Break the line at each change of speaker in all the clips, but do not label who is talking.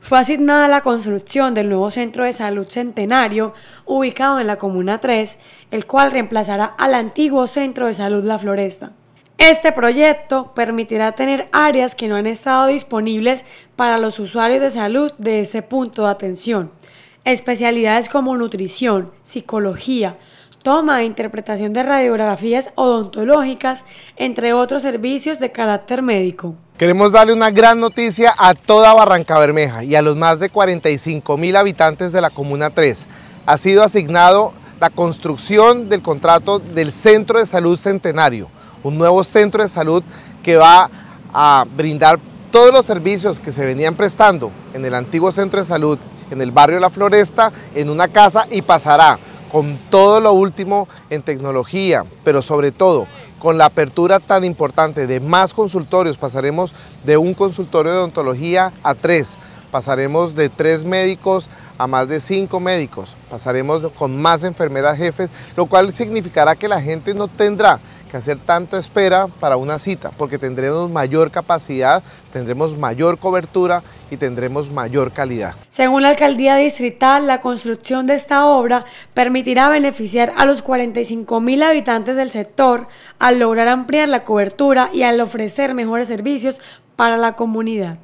fue asignada la construcción del nuevo Centro de Salud Centenario, ubicado en la Comuna 3, el cual reemplazará al antiguo Centro de Salud La Floresta. Este proyecto permitirá tener áreas que no han estado disponibles para los usuarios de salud de este punto de atención, especialidades como nutrición, psicología, toma e interpretación de radiografías odontológicas, entre otros servicios de carácter médico.
Queremos darle una gran noticia a toda Barranca Bermeja y a los más de 45 mil habitantes de la Comuna 3. Ha sido asignado la construcción del contrato del Centro de Salud Centenario, un nuevo centro de salud que va a brindar todos los servicios que se venían prestando en el antiguo centro de salud, en el barrio La Floresta, en una casa y pasará con todo lo último en tecnología, pero sobre todo con la apertura tan importante de más consultorios, pasaremos de un consultorio de odontología a tres, pasaremos de tres médicos a más de cinco médicos, pasaremos con más enfermeras jefes, lo cual significará que la gente no tendrá hacer tanta espera para una cita, porque tendremos mayor capacidad, tendremos mayor cobertura y tendremos mayor calidad.
Según la alcaldía distrital, la construcción de esta obra permitirá beneficiar a los 45 mil habitantes del sector al lograr ampliar la cobertura y al ofrecer mejores servicios para la comunidad.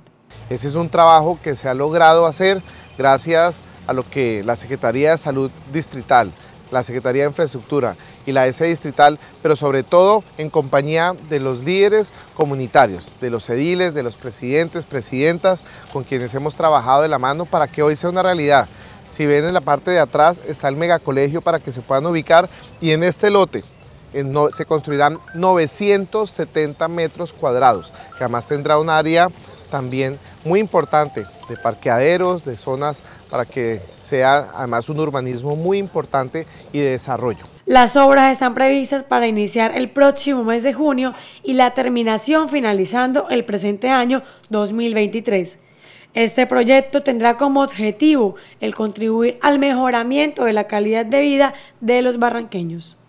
Ese es un trabajo que se ha logrado hacer gracias a lo que la Secretaría de Salud Distrital, la Secretaría de Infraestructura y la S Distrital, pero sobre todo en compañía de los líderes comunitarios, de los ediles, de los presidentes, presidentas, con quienes hemos trabajado de la mano para que hoy sea una realidad. Si ven en la parte de atrás está el megacolegio para que se puedan ubicar y en este lote se construirán 970 metros cuadrados, que además tendrá un área también muy importante de parqueaderos, de zonas para que sea además un urbanismo muy importante y de desarrollo.
Las obras están previstas para iniciar el próximo mes de junio y la terminación finalizando el presente año 2023. Este proyecto tendrá como objetivo el contribuir al mejoramiento de la calidad de vida de los barranqueños.